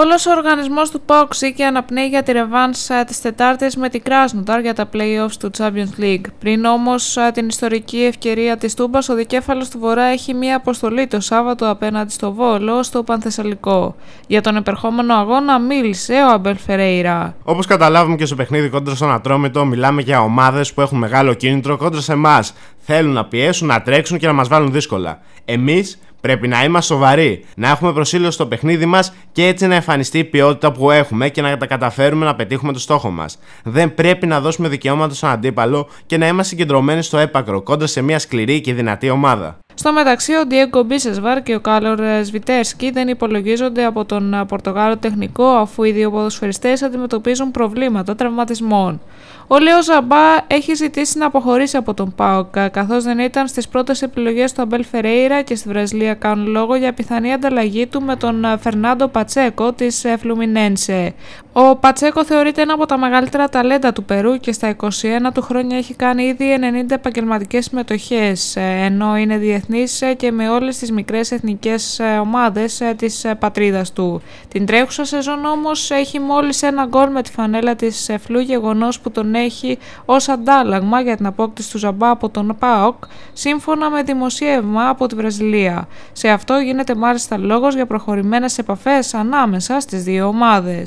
Όλος ο οργανισμός του ΠΑΟΚ και αναπνέει για τη ρεβάνς ε, της Τετάρτης με την Κράσνοταρ για τα playoffs του Champions League. Πριν όμως ε, την ιστορική ευκαιρία της Τούμπας, ο δικέφαλος του Βορρά έχει μία αποστολή το Σάββατο απέναντι στο Βόλο, στο Πανθεσσαλικό. Για τον επερχόμενο αγώνα μίλησε ο Αμπελ Φερέιρα. Όπως καταλάβουμε και στο παιχνίδι κόντρα στον Ατρόμητο, μιλάμε για ομάδες που έχουν μεγάλο κίνητρο κόντρα σε εμάς. Θέλουν να πιέσουν, να τρέξουν και να μας βάλουν δύσκολα. Εμείς Πρέπει να είμαστε σοβαροί, να έχουμε προσήλωση στο παιχνίδι μας και έτσι να εμφανιστεί η ποιότητα που έχουμε και να τα καταφέρουμε να πετύχουμε το στόχο μας. Δεν πρέπει να δώσουμε δικαιώματα στον αντίπαλο και να είμαστε συγκεντρωμένοι στο έπακρο κόντρα σε μια σκληρή και δυνατή ομάδα. Στο μεταξύ, ο Ντιέγκο Μπίσεσβαρ και ο Κάλλορ Σβιτέρσκι δεν υπολογίζονται από τον Πορτογάλο τεχνικό, αφού οι δύο ποδοσφαιριστές αντιμετωπίζουν προβλήματα τραυματισμών. Ο Λέο Ζαμπά έχει ζητήσει να αποχωρήσει από τον Παόκα, καθώς δεν ήταν στις πρώτες επιλογές του Αμπέλ Φερέιρα και στη Βραζιλία κάνουν λόγο για πιθανή ανταλλαγή του με τον Φερνάντο Πατσέκο της Φλουμινένσε. Ο Πατσέκο θεωρείται ένα από τα μεγαλύτερα ταλέντα του Περού και στα 21 του χρόνια έχει κάνει ήδη 90 επαγγελματικές συμμετοχές, ε, ενώ είναι διεθνής ε, και με όλες τις μικρές εθνικές ε, ομάδες τη πατρίδας του. Την τρέχουσα σεζόν όμως έχει μόλις ένα γκολ με τη φανέλα της Φλού, γεγονός που τον έχει ως αντάλλαγμα για την απόκτηση του Ζαμπά από τον ΠΑΟΚ, σύμφωνα με δημοσίευμα από τη Βραζιλία. Σε αυτό γίνεται μάλιστα λόγος για προχωρημένες επαφές ανάμεσα στις δύο ομάδες.